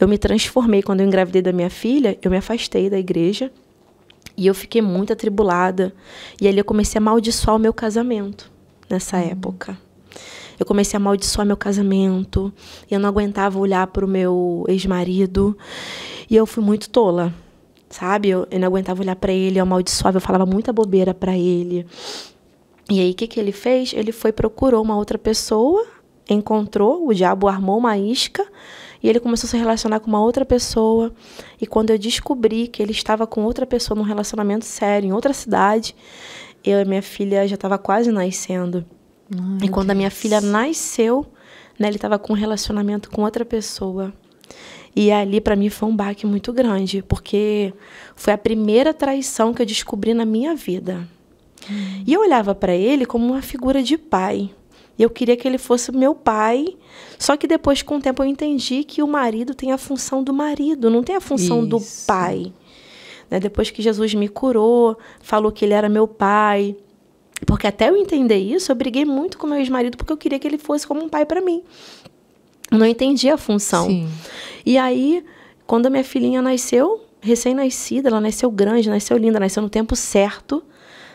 Eu me transformei quando eu engravidei da minha filha, eu me afastei da igreja e eu fiquei muito atribulada. E ali eu comecei a amaldiçoar o meu casamento nessa uhum. época. Eu comecei a amaldiçoar meu casamento. Eu não aguentava olhar para o meu ex-marido. E eu fui muito tola sabe? Eu, eu não aguentava olhar para ele, eu amaldiçoava, eu falava muita bobeira para ele. E aí, o que, que ele fez? Ele foi, procurou uma outra pessoa, encontrou, o diabo armou uma isca e ele começou a se relacionar com uma outra pessoa. E quando eu descobri que ele estava com outra pessoa num relacionamento sério, em outra cidade, eu e minha filha já estava quase nascendo. Ai, e quando Deus. a minha filha nasceu, né, ele estava com um relacionamento com outra pessoa. E ali para mim foi um baque muito grande, porque foi a primeira traição que eu descobri na minha vida. Hum. E eu olhava para ele como uma figura de pai. Eu queria que ele fosse meu pai, só que depois com o tempo eu entendi que o marido tem a função do marido, não tem a função Isso. do pai. Né? Depois que Jesus me curou, falou que ele era meu pai, porque até eu entender isso, eu briguei muito com meu ex-marido porque eu queria que ele fosse como um pai para mim não entendi a função. Sim. E aí, quando a minha filhinha nasceu, recém-nascida, ela nasceu grande, nasceu linda, nasceu no tempo certo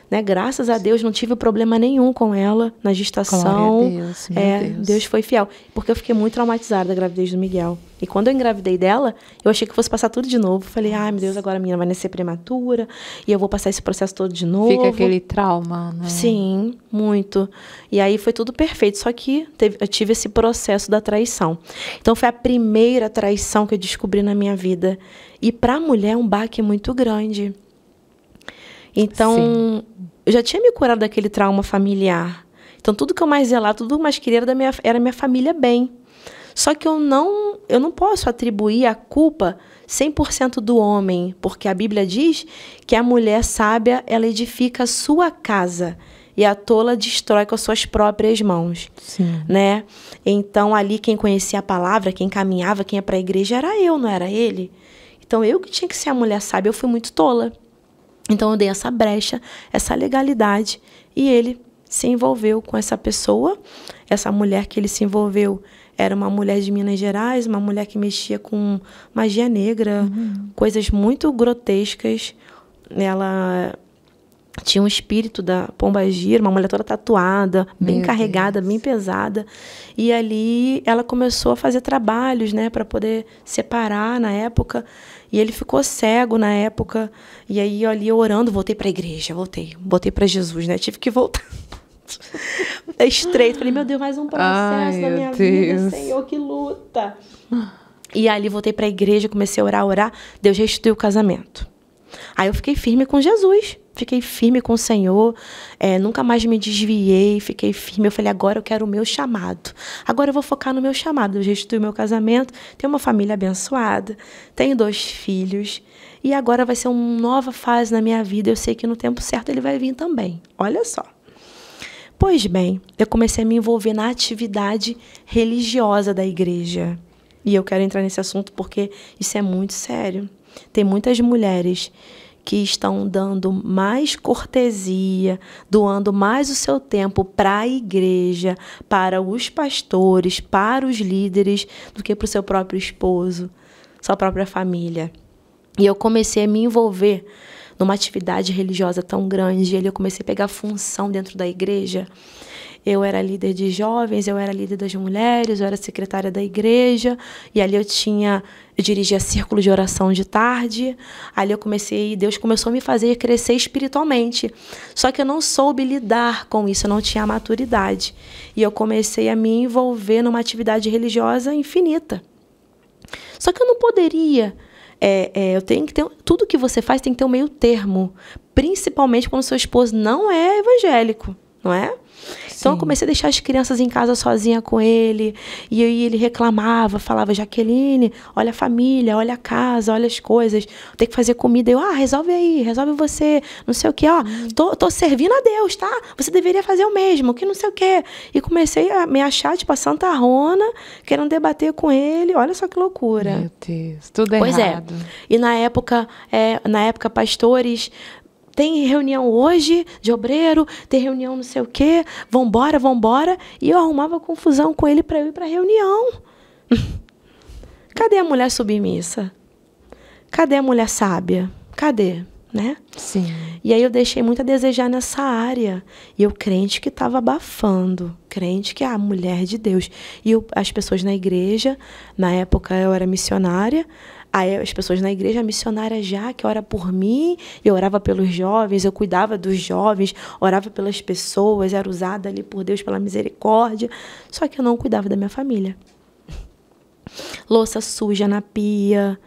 né? Graças a Deus não tive problema nenhum com ela na gestação. Glória a Deus, meu é, Deus. Deus foi fiel, porque eu fiquei muito traumatizada da gravidez do Miguel. E quando eu engravidei dela, eu achei que fosse passar tudo de novo. Falei, ai ah, meu Deus, agora a menina vai nascer prematura e eu vou passar esse processo todo de novo. Fica aquele trauma, né? Sim, muito. E aí foi tudo perfeito, só que teve, eu tive esse processo da traição. Então foi a primeira traição que eu descobri na minha vida. E para a mulher é um baque muito grande. Então, Sim. eu já tinha me curado daquele trauma familiar. Então, tudo que eu mais zelava, tudo que eu mais queria era, minha, era minha família bem. Só que eu não, eu não posso atribuir a culpa 100% do homem, porque a Bíblia diz que a mulher sábia, ela edifica a sua casa e a tola destrói com as suas próprias mãos, Sim. né? Então ali quem conhecia a palavra, quem caminhava, quem ia para a igreja era eu, não era ele. Então eu que tinha que ser a mulher sábia, eu fui muito tola. Então eu dei essa brecha, essa legalidade e ele se envolveu com essa pessoa. Essa mulher que ele se envolveu era uma mulher de Minas Gerais, uma mulher que mexia com magia negra, uhum. coisas muito grotescas. Ela tinha um espírito da Pomba gira, uma mulher toda tatuada, bem Meu carregada, Deus. bem pesada. E ali ela começou a fazer trabalhos, né, para poder separar na época. E ele ficou cego na época. E aí ali orando, voltei para a igreja, voltei, voltei para Jesus, né? Tive que voltar. Estreito, falei, meu Deus, mais um processo Ai, na minha Deus. vida, Senhor, que luta. E ali voltei para a igreja, comecei a orar, orar. Deus restituiu o casamento. Aí eu fiquei firme com Jesus, fiquei firme com o Senhor, é, nunca mais me desviei, fiquei firme. Eu falei, agora eu quero o meu chamado. Agora eu vou focar no meu chamado. Eu restituí meu casamento, tenho uma família abençoada, tenho dois filhos. E agora vai ser uma nova fase na minha vida. Eu sei que no tempo certo ele vai vir também. Olha só. Pois bem, eu comecei a me envolver na atividade religiosa da igreja. E eu quero entrar nesse assunto porque isso é muito sério. Tem muitas mulheres que estão dando mais cortesia, doando mais o seu tempo para a igreja, para os pastores, para os líderes, do que para o seu próprio esposo, sua própria família. E eu comecei a me envolver numa atividade religiosa tão grande, e eu comecei a pegar função dentro da igreja eu era líder de jovens, eu era líder das mulheres, eu era secretária da igreja, e ali eu tinha, eu dirigia círculo de oração de tarde. Ali eu comecei, Deus começou a me fazer crescer espiritualmente. Só que eu não soube lidar com isso, eu não tinha maturidade. E eu comecei a me envolver numa atividade religiosa infinita. Só que eu não poderia é, é, eu tenho que ter tudo que você faz tem que ter um meio termo, principalmente quando seu esposo não é evangélico, não é? Então eu comecei a deixar as crianças em casa sozinha com ele. E aí ele reclamava, falava, Jaqueline, olha a família, olha a casa, olha as coisas. Tem que fazer comida. Eu, ah, resolve aí, resolve você. Não sei o que, ó. Hum. Tô, tô servindo a Deus, tá? Você deveria fazer o mesmo, que não sei o que. E comecei a me achar, tipo, a Santa Rona, querendo debater com ele. Olha só que loucura. Meu Deus, tudo errado. Pois é. E na época, é, na época, pastores tem reunião hoje de obreiro, tem reunião não sei o quê, vambora, vambora. E eu arrumava confusão com ele para eu ir para reunião. Cadê a mulher submissa? Cadê a mulher sábia? Cadê? Né? Sim. E aí eu deixei muito a desejar nessa área. E eu crente que estava abafando, crente que é a mulher de Deus. E eu, as pessoas na igreja, na época eu era missionária, Aí as pessoas na igreja missionária já, que ora por mim, eu orava pelos jovens, eu cuidava dos jovens, orava pelas pessoas, era usada ali por Deus pela misericórdia. Só que eu não cuidava da minha família. Louça suja na pia,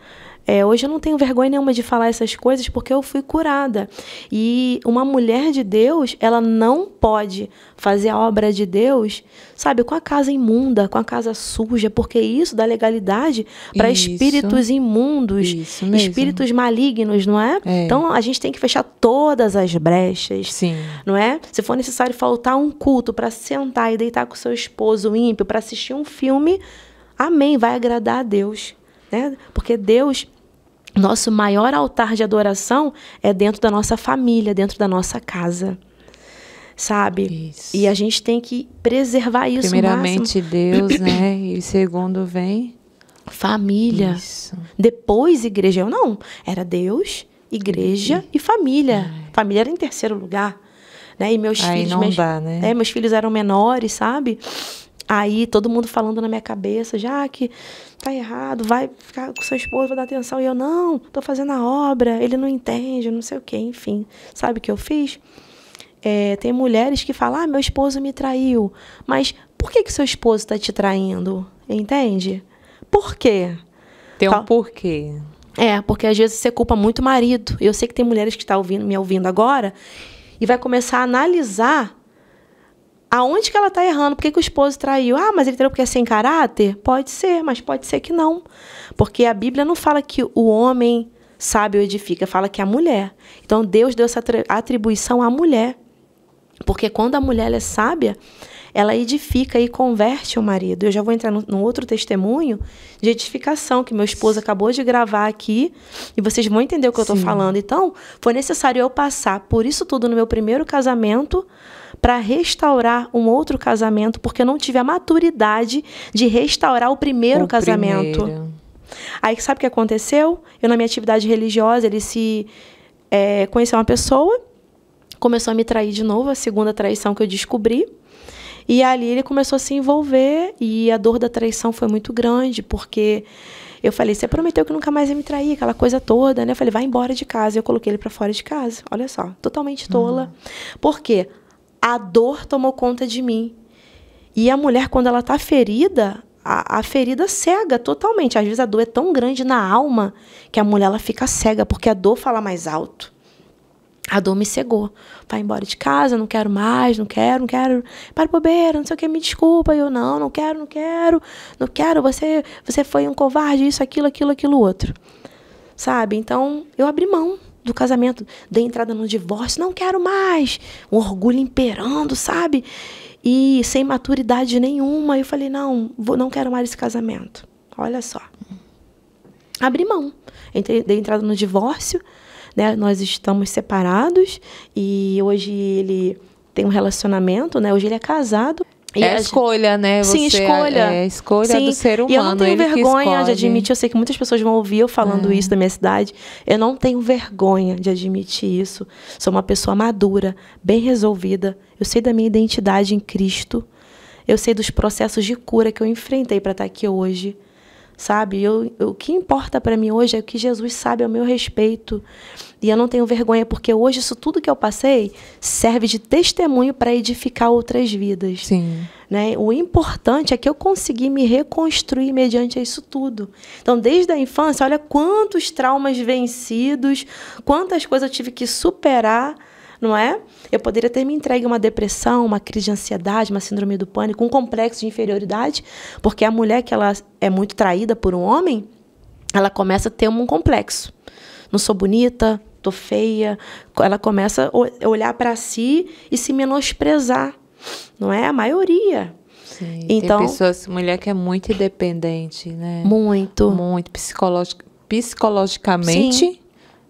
é, hoje eu não tenho vergonha nenhuma de falar essas coisas porque eu fui curada. E uma mulher de Deus, ela não pode fazer a obra de Deus, sabe, com a casa imunda, com a casa suja, porque isso dá legalidade para espíritos imundos, espíritos malignos, não é? é? Então a gente tem que fechar todas as brechas, Sim. não é? Se for necessário faltar um culto para sentar e deitar com seu esposo ímpio para assistir um filme, amém, vai agradar a Deus, né? Porque Deus nosso maior altar de adoração é dentro da nossa família, dentro da nossa casa. Sabe? Isso. E a gente tem que preservar isso. Primeiramente Deus, né? E segundo vem família. Isso. Depois igreja. Eu não. Era Deus, igreja e, e família. Ai. Família era em terceiro lugar. Né? E meus Aí filhos. Não meus, dá, né? É, meus filhos eram menores, sabe? Aí todo mundo falando na minha cabeça, já que tá errado, vai ficar com seu esposo vai dar atenção. E eu, não, tô fazendo a obra, ele não entende, não sei o quê, enfim. Sabe o que eu fiz? É, tem mulheres que falam, ah, meu esposo me traiu. Mas por que, que seu esposo está te traindo? Entende? Por quê? Tem um porquê. É, porque às vezes você culpa muito o marido. Eu sei que tem mulheres que estão tá ouvindo, me ouvindo agora e vai começar a analisar aonde que ela está errando? Por que, que o esposo traiu? Ah, mas ele traiu porque é sem caráter? Pode ser, mas pode ser que não. Porque a Bíblia não fala que o homem sábio edifica, fala que é a mulher. Então Deus deu essa atribuição à mulher. Porque quando a mulher é sábia, ela edifica e converte o marido. Eu já vou entrar num outro testemunho de edificação que meu esposo acabou de gravar aqui e vocês vão entender o que Sim. eu estou falando. Então, foi necessário eu passar por isso tudo no meu primeiro casamento para restaurar um outro casamento porque eu não tive a maturidade de restaurar o primeiro o casamento. Primeiro. Aí sabe o que aconteceu? Eu na minha atividade religiosa ele se é, conheceu uma pessoa, começou a me trair de novo, a segunda traição que eu descobri. E ali ele começou a se envolver e a dor da traição foi muito grande, porque eu falei: "Você prometeu que nunca mais ia me trair, aquela coisa toda, né?" Eu falei: "Vai embora de casa". Eu coloquei ele para fora de casa. Olha só, totalmente tola. Uhum. Por quê? a dor tomou conta de mim. E a mulher, quando ela está ferida, a, a, ferida cega totalmente. Às vezes a dor é tão grande na alma que a mulher ela fica cega, porque a dor fala mais alto. A dor me cegou. Vai embora de casa, não quero mais, não quero, não quero. Para bobeira, não sei o que, me desculpa. Eu não, não quero, não quero, não quero. Você, você foi um covarde, isso, aquilo, aquilo, aquilo, outro. Sabe? Então, eu abri mão do casamento, da entrada no divórcio, não quero mais, Um orgulho imperando, sabe? E sem maturidade nenhuma, eu falei, não, vou, não quero mais esse casamento. Olha só. Abri mão. Entrei, dei entrada no divórcio, né? Nós estamos separados e hoje ele tem um relacionamento, né? Hoje ele é casado. E é a escolha, né? Você sim, escolha. É, escolha sim. do ser humano. E eu não tenho vergonha de admitir. Eu sei que muitas pessoas vão ouvir eu falando é. isso da minha cidade. Eu não tenho vergonha de admitir isso. Sou uma pessoa madura, bem resolvida. Eu sei da minha identidade em Cristo. Eu sei dos processos de cura que eu enfrentei para estar tá aqui hoje sabe? Eu, eu o que importa para mim hoje é o que Jesus sabe ao meu respeito. E eu não tenho vergonha, porque hoje isso tudo que eu passei serve de testemunho para edificar outras vidas. Sim. Né? O importante é que eu consegui me reconstruir mediante isso tudo. Então, desde a infância, olha quantos traumas vencidos, quantas coisas eu tive que superar não é? Eu poderia ter me entregue uma depressão, uma crise de ansiedade, uma síndrome do pânico, um complexo de inferioridade, porque a mulher que ela é muito traída por um homem, ela começa a ter um complexo. Não sou bonita, tô feia. Ela começa a olhar para si e se menosprezar. Não é a maioria. Sim, então, tem pessoas, mulher que é muito independente, né? Muito. Muito psicologicamente. Sim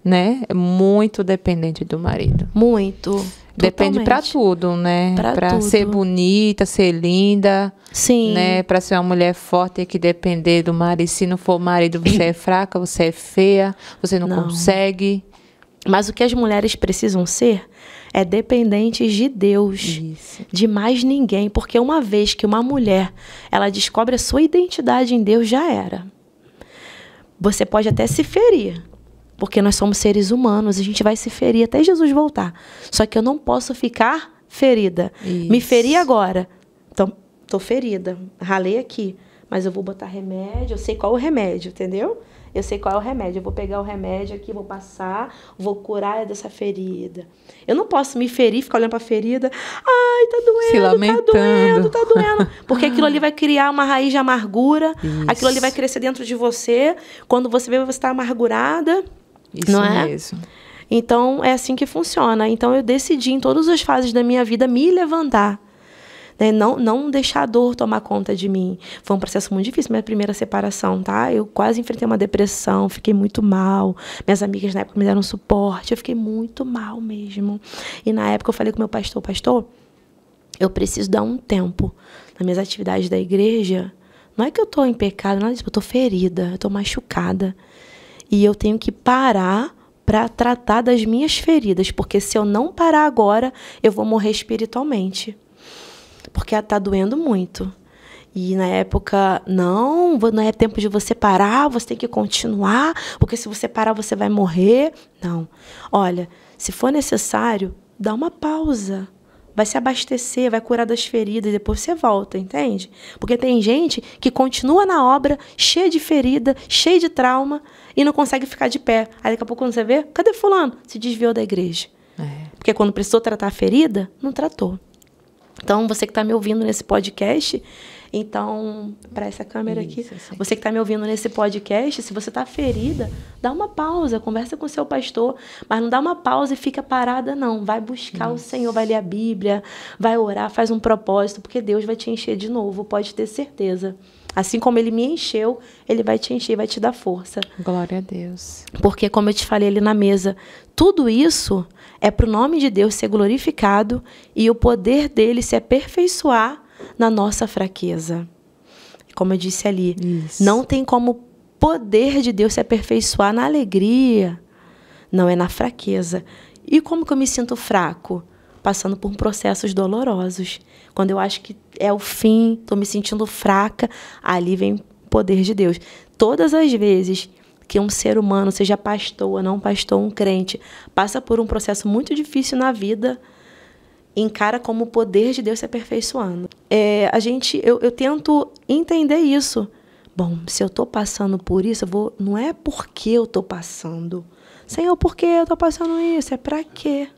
né? É muito dependente do marido. Muito. Depende para tudo, né? Para ser bonita, ser linda. Sim. Né? Para ser uma mulher forte, tem que depender do marido. Se não for marido, você é fraca, você é feia, você não, não, consegue. Mas o que as mulheres precisam ser é dependentes de Deus, Isso. de mais ninguém, porque uma vez que uma mulher ela descobre a sua identidade em Deus, já era. Você pode até se ferir, porque nós somos seres humanos, a gente vai se ferir até Jesus voltar. Só que eu não posso ficar ferida. Isso. Me feri agora. Então, tô ferida, ralei aqui, mas eu vou botar remédio, eu sei qual é o remédio, entendeu? Eu sei qual é o remédio. Eu vou pegar o remédio aqui, vou passar, vou curar dessa ferida. Eu não posso me ferir, ficar olhando para a ferida. Ai, tá doendo, Se tá doendo, tá doendo. Porque aquilo ali vai criar uma raiz de amargura. Isso. Aquilo ali vai crescer dentro de você. Quando você vê, você está amargurada. Isso não é? mesmo. Então é assim que funciona. Então eu decidi em todas as fases da minha vida me levantar. Né? Não, não deixar a dor tomar conta de mim. Foi um processo muito difícil, minha primeira separação, tá? Eu quase enfrentei uma depressão, fiquei muito mal. Minhas amigas na época me deram suporte, eu fiquei muito mal mesmo. E na época eu falei com meu pastor, pastor, eu preciso dar um tempo nas minhas atividades da igreja. Não é que eu tô em pecado, nada eu tô ferida, eu tô machucada e eu tenho que parar para tratar das minhas feridas, porque se eu não parar agora, eu vou morrer espiritualmente. Porque está doendo muito. E na época, não, não é tempo de você parar, você tem que continuar, porque se você parar, você vai morrer. Não. Olha, se for necessário, dá uma pausa vai se abastecer, vai curar das feridas e depois você volta, entende? Porque tem gente que continua na obra cheia de ferida, cheia de trauma e não consegue ficar de pé. Aí daqui a pouco quando você vê, cadê fulano? Se desviou da igreja. É. Porque quando precisou tratar a ferida, não tratou. Então, você que está me ouvindo nesse podcast, então, para essa câmera aqui, Isso, você que está me ouvindo nesse podcast, se você está ferida, dá uma pausa, conversa com o seu pastor, mas não dá uma pausa e fica parada, não. Vai buscar Isso. o Senhor, vai ler a Bíblia, vai orar, faz um propósito, porque Deus vai te encher de novo, pode ter certeza. Assim como ele me encheu, ele vai te encher, vai te dar força. Glória a Deus. Porque, como eu te falei ali na mesa, tudo isso é para o nome de Deus ser glorificado e o poder dele se aperfeiçoar na nossa fraqueza. Como eu disse ali, isso. não tem como o poder de Deus se aperfeiçoar na alegria, não é na fraqueza. E como que eu me sinto fraco? Passando por processos dolorosos, quando eu acho que é o fim, tô me sentindo fraca, ali vem o poder de Deus. Todas as vezes que um ser humano, seja pastor ou não pastor, um crente, passa por um processo muito difícil na vida, encara como o poder de Deus se aperfeiçoando. É, a gente, eu, eu tento entender isso. Bom, se eu estou passando por isso, eu vou. Não é porque eu estou passando. Senhor, por que eu estou passando isso? É para quê?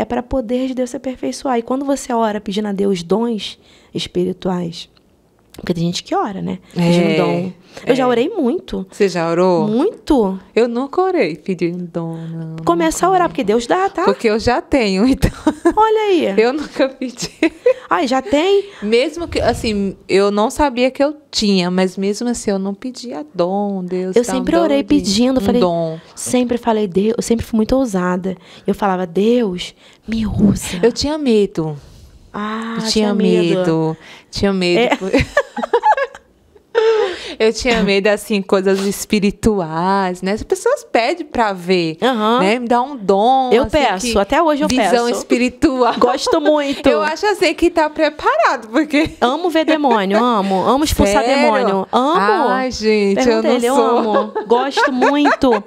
é para poder de Deus se aperfeiçoar. E quando você ora pedindo a Deus dons espirituais, porque tem gente que ora, né? É, pedindo dom. Eu é. já orei muito. Você já orou? Muito. Eu nunca orei pedindo dom, não. Começa a orar, porque Deus dá, tá? Porque eu já tenho, então. Olha aí. Eu nunca pedi. Ai, já tem? Mesmo que, assim, eu não sabia que eu tinha, mas mesmo assim, eu não pedia dom, Deus. Eu sempre um orei pedindo, um falei. Dom. Sempre falei, Deus, eu sempre fui muito ousada. Eu falava, Deus, me usa. Eu tinha medo. Ah, eu tinha, tinha medo. medo. Tinha medo. É. eu tinha medo, assim, coisas espirituais, né? As pessoas pedem pra ver, uhum. né? Me dá um dom. Eu assim, peço, até hoje eu visão peço. Visão espiritual. Gosto muito. Eu acho assim que tá preparado, porque... Amo ver demônio, amo. Amo expulsar Sério? demônio. Amo. Ai, gente, Pergunta eu não ele, sou. Eu amo. Gosto muito.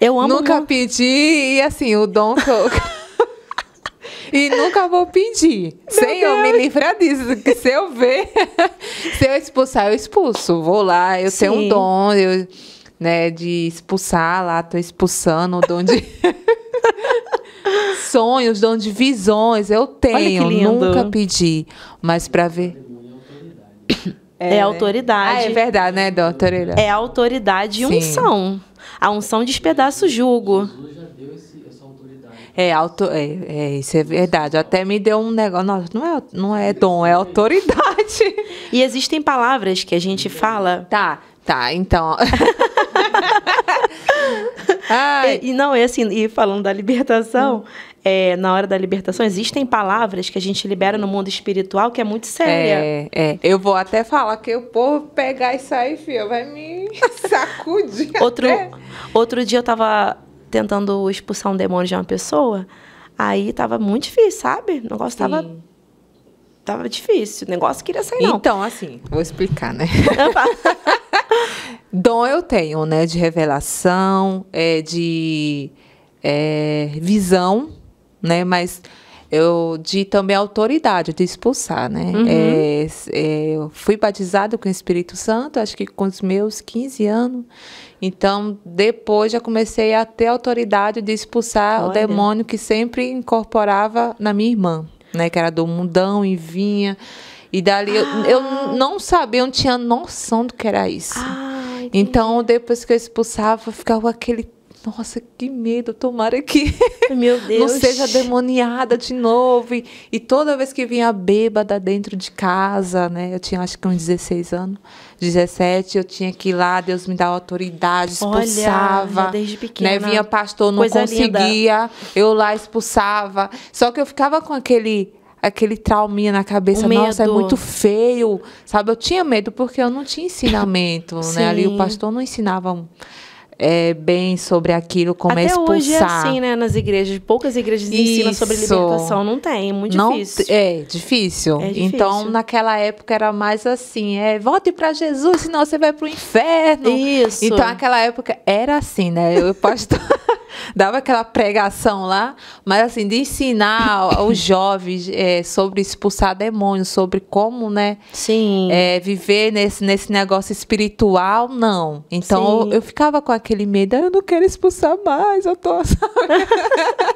Eu amo. Nunca pedi e, assim, o dom que eu e nunca vou pedir. Meu Senhor, Deus. me livra disso. Que se eu ver, se eu expulsar, eu expulso. Vou lá, eu tenho um dom, eu, né, de expulsar lá, tô expulsando o dom de. Sonhos, dom de visões, eu tenho, nunca pedi, mas para ver. É, é, autoridade. Ah, é verdade, né? Doutora? É autoridade e unção. A unção despedaça o jugo. Jesus já deu esse é, auto, é, é, isso é verdade. Até me deu um negócio. Nossa, não é, não é dom, é autoridade. E existem palavras que a gente fala. Tá, tá, então. e, e, não, é assim, e falando da libertação, é, na hora da libertação, existem palavras que a gente libera no mundo espiritual que é muito séria. É, é. Eu vou até falar que o povo pegar isso aí, filho, vai me sacudir. Outro, até. outro dia eu tava tentando expulsar um demônio de uma pessoa, aí tava muito difícil, sabe? O negócio tava tava difícil. O negócio queria sair, não. Então, assim, vou explicar, né? Dom eu tenho, né? De revelação, é, de é, visão, né? Mas eu de também autoridade, de expulsar, né? Uhum. É, é, eu fui batizado com o Espírito Santo, acho que com os meus 15 anos. Então, depois já comecei a ter autoridade de expulsar Olha. o demônio que sempre incorporava na minha irmã, né? Que era do mundão e vinha. E dali ah. eu, eu, ah. não sabia, eu não tinha noção do que era isso. Ah, então, depois que eu expulsava, ficava aquele nossa, que medo, tomara que não seja demoniada de novo. E, e, toda vez que vinha bêbada dentro de casa, né? Eu tinha acho que uns 16 anos, 17, eu tinha que ir lá, Deus me dava autoridade, expulsava. Olha, desde pequena. Né? Vinha pastor, não Coisa conseguia, linda. eu lá expulsava. Só que eu ficava com aquele aquele trauminha na cabeça, nossa, é muito feio, sabe? Eu tinha medo porque eu não tinha ensinamento, né? Ali o pastor não ensinava é, bem sobre aquilo, como Até é expulsar. hoje é assim, né? Nas igrejas. Poucas igrejas Isso. ensinam sobre libertação. Não tem, é muito não, difícil. É difícil. é difícil. Então, naquela época era mais assim, é volte para Jesus, senão você vai pro inferno. Isso. Então, naquela época era assim, né? Eu pastor dava aquela pregação lá, mas assim, de ensinar os jovens é, sobre expulsar demônios, sobre como, né? Sim. É, viver nesse, nesse negócio espiritual, não. Então eu, eu, ficava com aquele medo, ah, eu não quero expulsar mais, eu tô.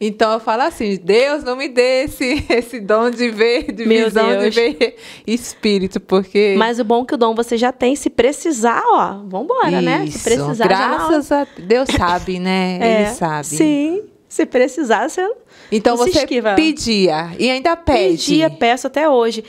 Então eu falo assim: Deus não me dê esse, esse dom de ver, de Meu visão, Deus. de ver espírito, porque. Mas o bom é que o dom você já tem, se precisar, ó, vambora, Isso. né? Se precisar. Graças a Deus sabe, né? É, Ele sabe. Sim. Se precisar, você. Então você pedia e ainda pede. Pedia, peço até hoje.